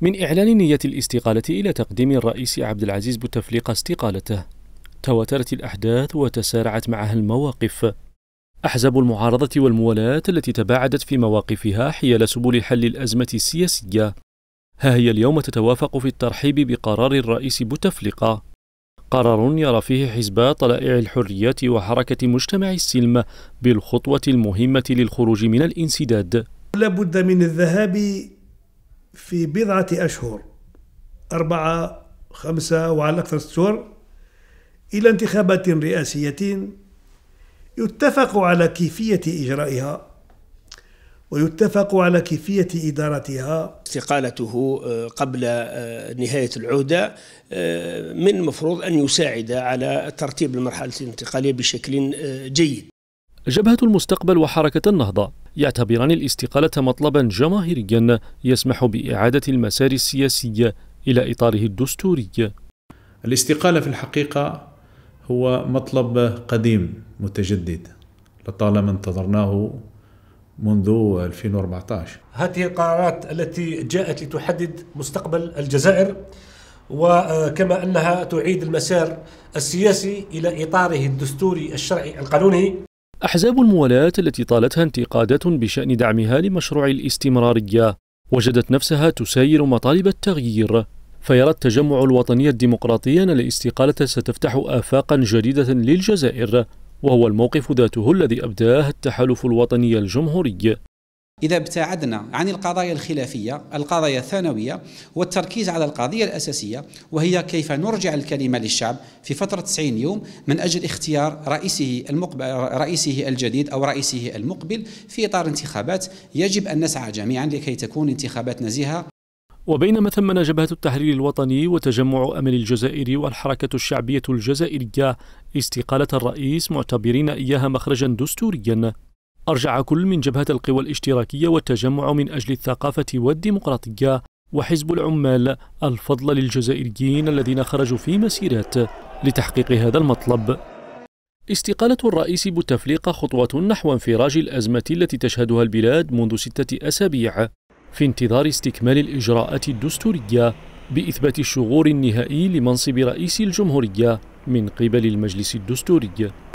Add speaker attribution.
Speaker 1: من إعلان نية الاستقالة إلى تقديم الرئيس عبد العزيز بوتفليقة استقالته تواترت الأحداث وتسارعت معها المواقف أحزاب المعارضة والموالاة التي تباعدت في مواقفها حيال سبل حل الأزمة السياسية ها هي اليوم تتوافق في الترحيب بقرار الرئيس بوتفليقة قرار يرى فيه حزب طلائع الحريات وحركة مجتمع السلم بالخطوة المهمة للخروج من الانسداد
Speaker 2: لابد من الذهاب في بضعة أشهر أربعة خمسة وعلى أكثر ست شهور إلى انتخابات رئاسية يتفق على كيفية إجرائها ويتفق على كيفية إدارتها استقالته آه، قبل آه، نهاية العهدة آه، من المفروض أن يساعد على ترتيب المرحلة الانتقالية
Speaker 1: بشكل جيد جبهة المستقبل وحركة النهضة يعتبران الاستقالة مطلبا جماهيريا يسمح بإعادة المسار السياسي إلى إطاره الدستوري الاستقالة في الحقيقة هو مطلب قديم متجدد لطالما انتظرناه منذ
Speaker 2: 2014
Speaker 1: هذه القرارات التي جاءت لتحدد مستقبل الجزائر وكما انها تعيد المسار السياسي الى اطاره
Speaker 3: الدستوري الشرعي القانوني
Speaker 1: أحزاب الموالاة التي طالتها انتقادات بشأن دعمها لمشروع الاستمرارية وجدت نفسها تساير مطالب التغيير فيرى التجمع الوطني الديمقراطي أن الاستقالة ستفتح آفاقا جديدة للجزائر
Speaker 3: وهو الموقف ذاته الذي أبداه التحالف الوطني الجمهوري إذا ابتعدنا عن القضايا الخلافية القضايا الثانوية والتركيز على القضية الأساسية وهي كيف نرجع الكلمة للشعب في فترة 90 يوم من أجل اختيار رئيسه, المقبل رئيسه الجديد أو رئيسه المقبل في إطار انتخابات يجب أن نسعى جميعا لكي تكون انتخابات نزيهة وبينما ثمن جبهة التحرير
Speaker 1: الوطني وتجمع أمل الجزائري والحركة الشعبية الجزائرية استقالة الرئيس معتبرين إياها مخرجا دستوريا أرجع كل من جبهة القوى الاشتراكية والتجمع من أجل الثقافة والديمقراطية وحزب العمال الفضل للجزائريين الذين خرجوا في مسيرات لتحقيق هذا المطلب استقالة الرئيس بوتفليقة خطوة نحو انفراج الأزمة التي تشهدها البلاد منذ ستة أسابيع في انتظار استكمال الإجراءات الدستورية بإثبات الشغور النهائي لمنصب رئيس الجمهورية من قبل المجلس الدستوري